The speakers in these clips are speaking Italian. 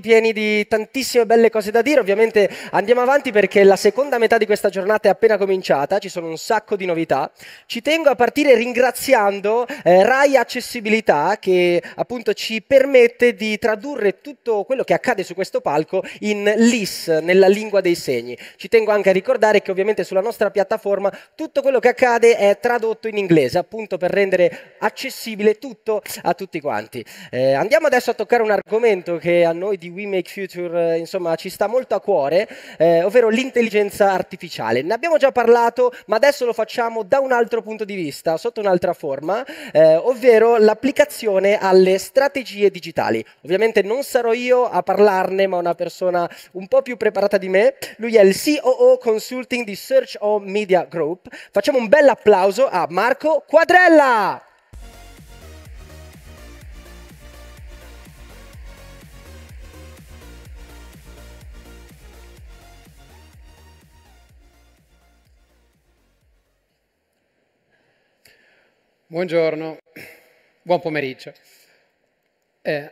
pieni di tantissime belle cose da dire, ovviamente andiamo avanti perché la seconda metà di questa giornata è appena cominciata, ci sono un sacco di novità. Ci tengo a partire ringraziando eh, Rai Accessibilità che appunto ci permette di tradurre tutto quello che accade su questo palco in LIS, nella lingua dei segni. Ci tengo anche a ricordare che ovviamente sulla nostra piattaforma tutto quello che accade è tradotto in inglese, appunto per rendere accessibile tutto a tutti quanti. Eh, andiamo adesso a toccare un argomento che a noi di We Make Future eh, insomma, ci sta molto a cuore, eh, ovvero l'intelligenza artificiale. Ne abbiamo già parlato, ma adesso lo facciamo da un altro punto di vista, sotto un'altra forma, eh, ovvero l'applicazione alle strategie digitali. Ovviamente non sarò io a parlarne, ma una persona un po' più preparata di me. Lui è il COO Consulting di Search O Media Group. Facciamo un bel applauso a Marco Quadrella! Buongiorno, buon pomeriggio. Eh,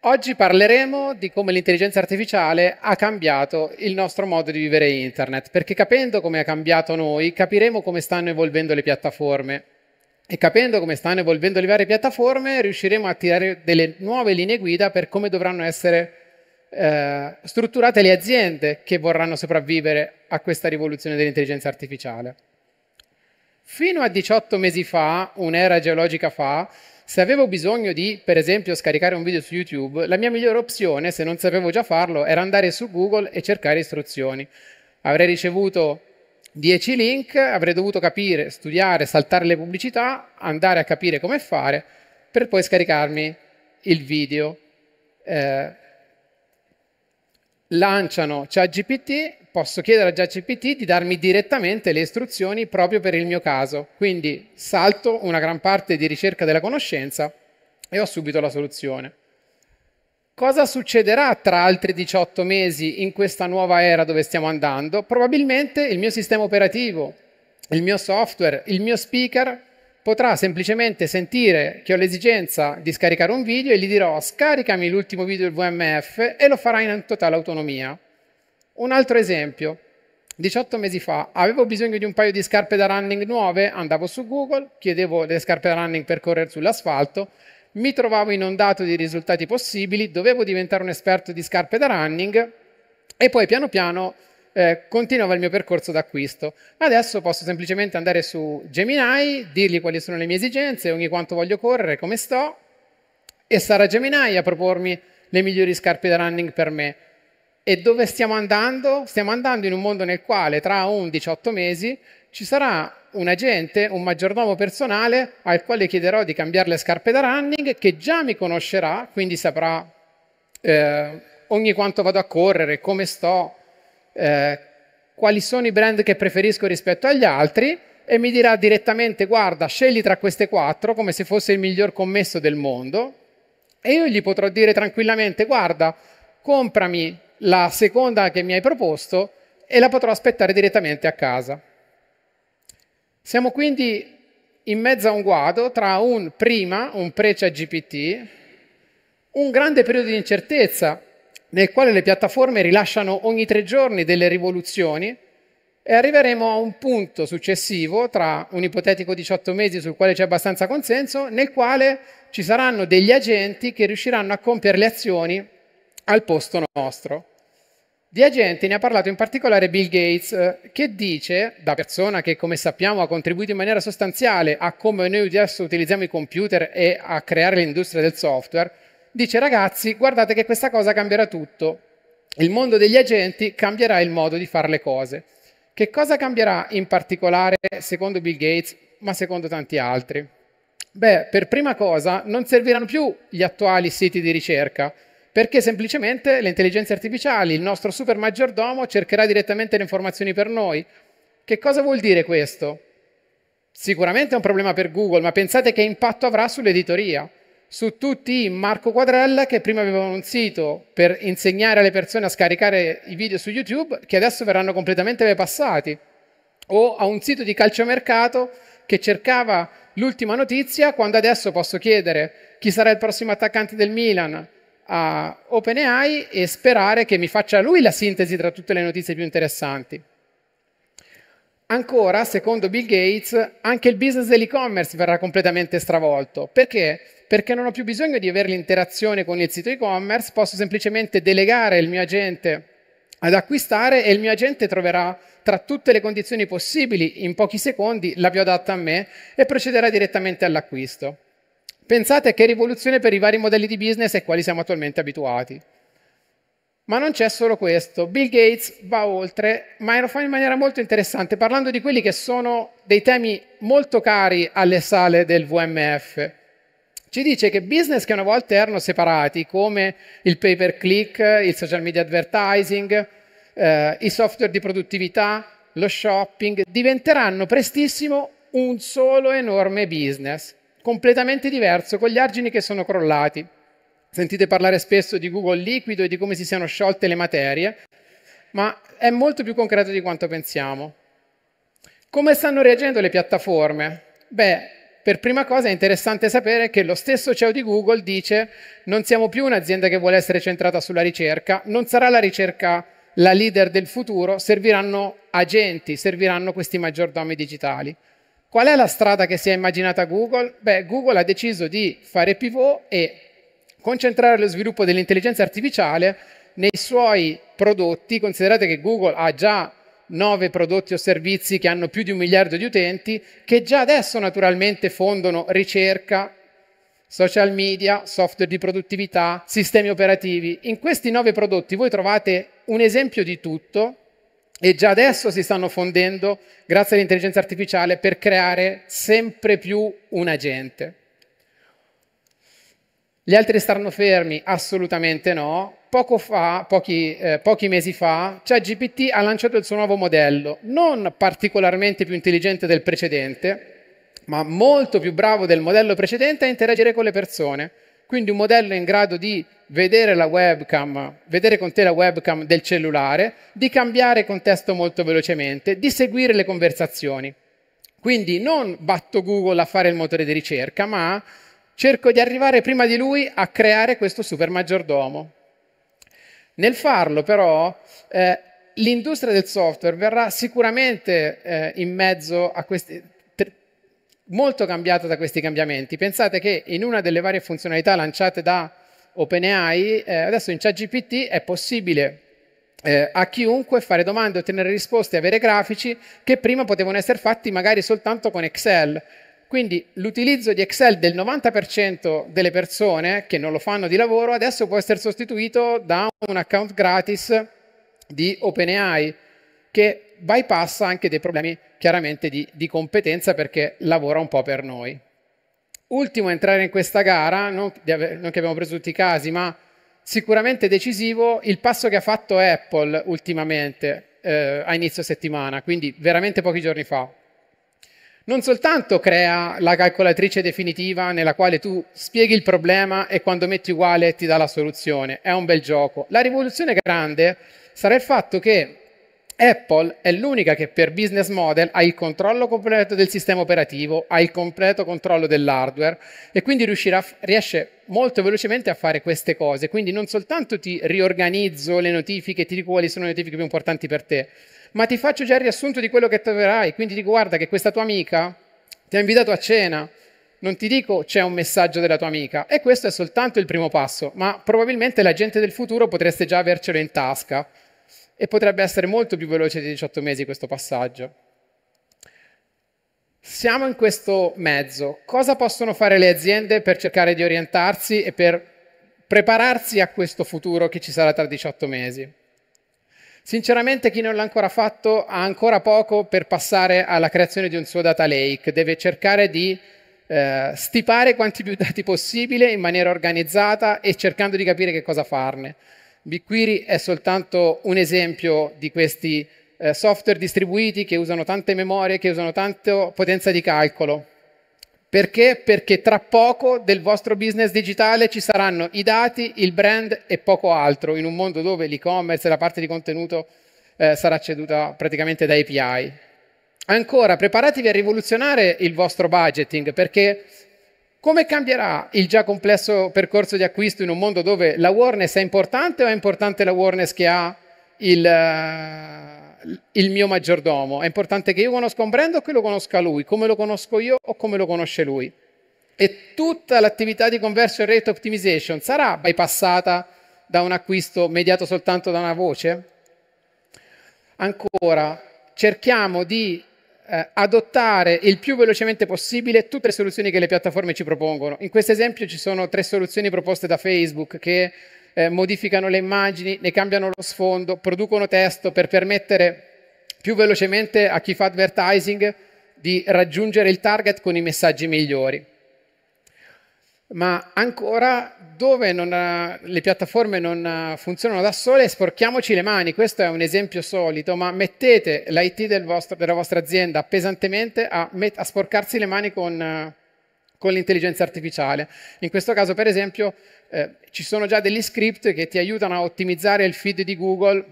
oggi parleremo di come l'intelligenza artificiale ha cambiato il nostro modo di vivere internet, perché capendo come ha cambiato noi, capiremo come stanno evolvendo le piattaforme e capendo come stanno evolvendo le varie piattaforme, riusciremo a tirare delle nuove linee guida per come dovranno essere eh, strutturate le aziende che vorranno sopravvivere a questa rivoluzione dell'intelligenza artificiale. Fino a 18 mesi fa, un'era geologica fa, se avevo bisogno di, per esempio, scaricare un video su YouTube, la mia migliore opzione, se non sapevo già farlo, era andare su Google e cercare istruzioni. Avrei ricevuto 10 link, avrei dovuto capire, studiare, saltare le pubblicità, andare a capire come fare, per poi scaricarmi il video. Eh, lanciano ChatGPT, posso chiedere a ChatGPT di darmi direttamente le istruzioni proprio per il mio caso. Quindi salto una gran parte di ricerca della conoscenza e ho subito la soluzione. Cosa succederà tra altri 18 mesi in questa nuova era dove stiamo andando? Probabilmente il mio sistema operativo, il mio software, il mio speaker potrà semplicemente sentire che ho l'esigenza di scaricare un video e gli dirò scaricami l'ultimo video del VMF e lo farà in totale autonomia. Un altro esempio, 18 mesi fa avevo bisogno di un paio di scarpe da running nuove, andavo su Google, chiedevo delle scarpe da running per correre sull'asfalto, mi trovavo inondato di risultati possibili, dovevo diventare un esperto di scarpe da running e poi piano piano eh, continuava il mio percorso d'acquisto. Adesso posso semplicemente andare su Gemini, dirgli quali sono le mie esigenze, ogni quanto voglio correre, come sto, e sarà Gemini a propormi le migliori scarpe da running per me. E dove stiamo andando? Stiamo andando in un mondo nel quale tra un 18 mesi ci sarà un agente, un maggiordomo personale al quale chiederò di cambiare le scarpe da running, che già mi conoscerà, quindi saprà eh, ogni quanto vado a correre, come sto, eh, quali sono i brand che preferisco rispetto agli altri e mi dirà direttamente guarda scegli tra queste quattro come se fosse il miglior commesso del mondo e io gli potrò dire tranquillamente guarda comprami la seconda che mi hai proposto e la potrò aspettare direttamente a casa. Siamo quindi in mezzo a un guado tra un prima, un pre-CGPT, un grande periodo di incertezza nel quale le piattaforme rilasciano ogni tre giorni delle rivoluzioni e arriveremo a un punto successivo tra un ipotetico 18 mesi sul quale c'è abbastanza consenso, nel quale ci saranno degli agenti che riusciranno a compiere le azioni al posto nostro. Di agenti ne ha parlato in particolare Bill Gates, che dice, da persona che come sappiamo ha contribuito in maniera sostanziale a come noi adesso utilizziamo i computer e a creare l'industria del software, dice ragazzi guardate che questa cosa cambierà tutto, il mondo degli agenti cambierà il modo di fare le cose. Che cosa cambierà in particolare secondo Bill Gates, ma secondo tanti altri? Beh, per prima cosa non serviranno più gli attuali siti di ricerca, perché semplicemente le intelligenze artificiali, il nostro super maggiordomo cercherà direttamente le informazioni per noi. Che cosa vuol dire questo? Sicuramente è un problema per Google, ma pensate che impatto avrà sull'editoria su tutti Marco Quadrella che prima aveva un sito per insegnare alle persone a scaricare i video su YouTube che adesso verranno completamente bypassati o a un sito di calciomercato che cercava l'ultima notizia quando adesso posso chiedere chi sarà il prossimo attaccante del Milan a OpenAI e sperare che mi faccia lui la sintesi tra tutte le notizie più interessanti. Ancora, secondo Bill Gates, anche il business dell'e-commerce verrà completamente stravolto. Perché? Perché non ho più bisogno di avere l'interazione con il sito e-commerce, posso semplicemente delegare il mio agente ad acquistare e il mio agente troverà tra tutte le condizioni possibili in pochi secondi la più adatta a me e procederà direttamente all'acquisto. Pensate a che rivoluzione per i vari modelli di business ai quali siamo attualmente abituati. Ma non c'è solo questo. Bill Gates va oltre, ma lo fa in maniera molto interessante, parlando di quelli che sono dei temi molto cari alle sale del WMF. Ci dice che business che una volta erano separati, come il pay per click, il social media advertising, eh, i software di produttività, lo shopping, diventeranno prestissimo un solo enorme business, completamente diverso, con gli argini che sono crollati. Sentite parlare spesso di Google liquido e di come si siano sciolte le materie, ma è molto più concreto di quanto pensiamo. Come stanno reagendo le piattaforme? Beh, per prima cosa è interessante sapere che lo stesso CEO di Google dice non siamo più un'azienda che vuole essere centrata sulla ricerca, non sarà la ricerca la leader del futuro, serviranno agenti, serviranno questi maggiordomi digitali. Qual è la strada che si è immaginata Google? Beh, Google ha deciso di fare pivot e concentrare lo sviluppo dell'intelligenza artificiale nei suoi prodotti, considerate che Google ha già nove prodotti o servizi che hanno più di un miliardo di utenti, che già adesso naturalmente fondono ricerca, social media, software di produttività, sistemi operativi. In questi nove prodotti voi trovate un esempio di tutto e già adesso si stanno fondendo, grazie all'intelligenza artificiale, per creare sempre più un agente. Gli altri staranno fermi? Assolutamente no. Poco Fa, pochi, eh, pochi, mesi fa, ChatGPT ha lanciato il suo nuovo modello, non particolarmente più intelligente del precedente, ma molto più bravo del modello precedente a interagire con le persone. Quindi un modello in grado di vedere la webcam, vedere con te la webcam del cellulare, di cambiare contesto molto velocemente, di seguire le conversazioni. Quindi non batto Google a fare il motore di ricerca, ma cerco di arrivare prima di lui a creare questo super maggiordomo. Nel farlo però eh, l'industria del software verrà sicuramente eh, in mezzo a questi molto cambiata da questi cambiamenti. Pensate che in una delle varie funzionalità lanciate da OpenAI, eh, adesso in ChatGPT è possibile eh, a chiunque fare domande, ottenere risposte, avere grafici che prima potevano essere fatti magari soltanto con Excel. Quindi l'utilizzo di Excel del 90% delle persone che non lo fanno di lavoro adesso può essere sostituito da un account gratis di OpenAI che bypassa anche dei problemi chiaramente di, di competenza perché lavora un po' per noi. Ultimo a entrare in questa gara, non, non che abbiamo preso tutti i casi, ma sicuramente decisivo il passo che ha fatto Apple ultimamente eh, a inizio settimana, quindi veramente pochi giorni fa non soltanto crea la calcolatrice definitiva nella quale tu spieghi il problema e quando metti uguale ti dà la soluzione, è un bel gioco. La rivoluzione grande sarà il fatto che Apple è l'unica che per business model ha il controllo completo del sistema operativo, ha il completo controllo dell'hardware e quindi riuscirà, riesce molto velocemente a fare queste cose. Quindi non soltanto ti riorganizzo le notifiche, ti dico quali sono le notifiche più importanti per te, ma ti faccio già il riassunto di quello che troverai, quindi dico guarda che questa tua amica ti ha invitato a cena, non ti dico c'è un messaggio della tua amica e questo è soltanto il primo passo, ma probabilmente la gente del futuro potreste già avercelo in tasca e potrebbe essere molto più veloce di 18 mesi questo passaggio. Siamo in questo mezzo, cosa possono fare le aziende per cercare di orientarsi e per prepararsi a questo futuro che ci sarà tra 18 mesi? Sinceramente chi non l'ha ancora fatto ha ancora poco per passare alla creazione di un suo data lake, deve cercare di eh, stipare quanti più dati possibile in maniera organizzata e cercando di capire che cosa farne. BigQuery è soltanto un esempio di questi eh, software distribuiti che usano tante memorie, che usano tanta potenza di calcolo. Perché? Perché tra poco del vostro business digitale ci saranno i dati, il brand e poco altro in un mondo dove l'e-commerce e la parte di contenuto eh, sarà ceduta praticamente da API. Ancora, preparatevi a rivoluzionare il vostro budgeting perché come cambierà il già complesso percorso di acquisto in un mondo dove l'awareness è importante o è importante l'awareness che ha il... Uh, il mio maggiordomo, è importante che io conosca un brand o che lo conosca lui, come lo conosco io o come lo conosce lui. E tutta l'attività di conversion rate optimization sarà bypassata da un acquisto mediato soltanto da una voce? Ancora, cerchiamo di eh, adottare il più velocemente possibile tutte le soluzioni che le piattaforme ci propongono. In questo esempio ci sono tre soluzioni proposte da Facebook che eh, modificano le immagini, ne cambiano lo sfondo, producono testo per permettere più velocemente a chi fa advertising di raggiungere il target con i messaggi migliori. Ma ancora dove ha, eh, le piattaforme non eh, funzionano da sole, sporchiamoci le mani, questo è un esempio solito, ma mettete l'IT del vostro, della vostra azienda pesantemente a, met, a sporcarsi le mani con, eh, con l'intelligenza artificiale. In questo caso, per esempio, eh, ci sono già degli script che ti aiutano a ottimizzare il feed di Google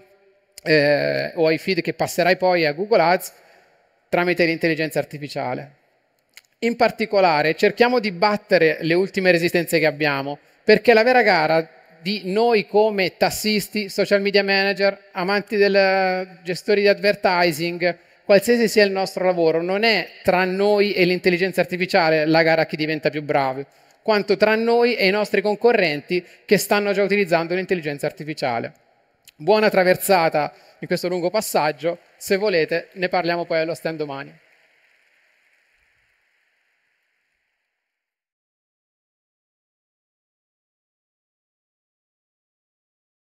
eh, o ai feed che passerai poi a Google Ads tramite l'intelligenza artificiale. In particolare cerchiamo di battere le ultime resistenze che abbiamo, perché la vera gara di noi come tassisti, social media manager, amanti del eh, gestori di advertising, qualsiasi sia il nostro lavoro, non è tra noi e l'intelligenza artificiale la gara a chi diventa più bravo quanto tra noi e i nostri concorrenti che stanno già utilizzando l'intelligenza artificiale. Buona traversata in questo lungo passaggio, se volete ne parliamo poi allo stand domani.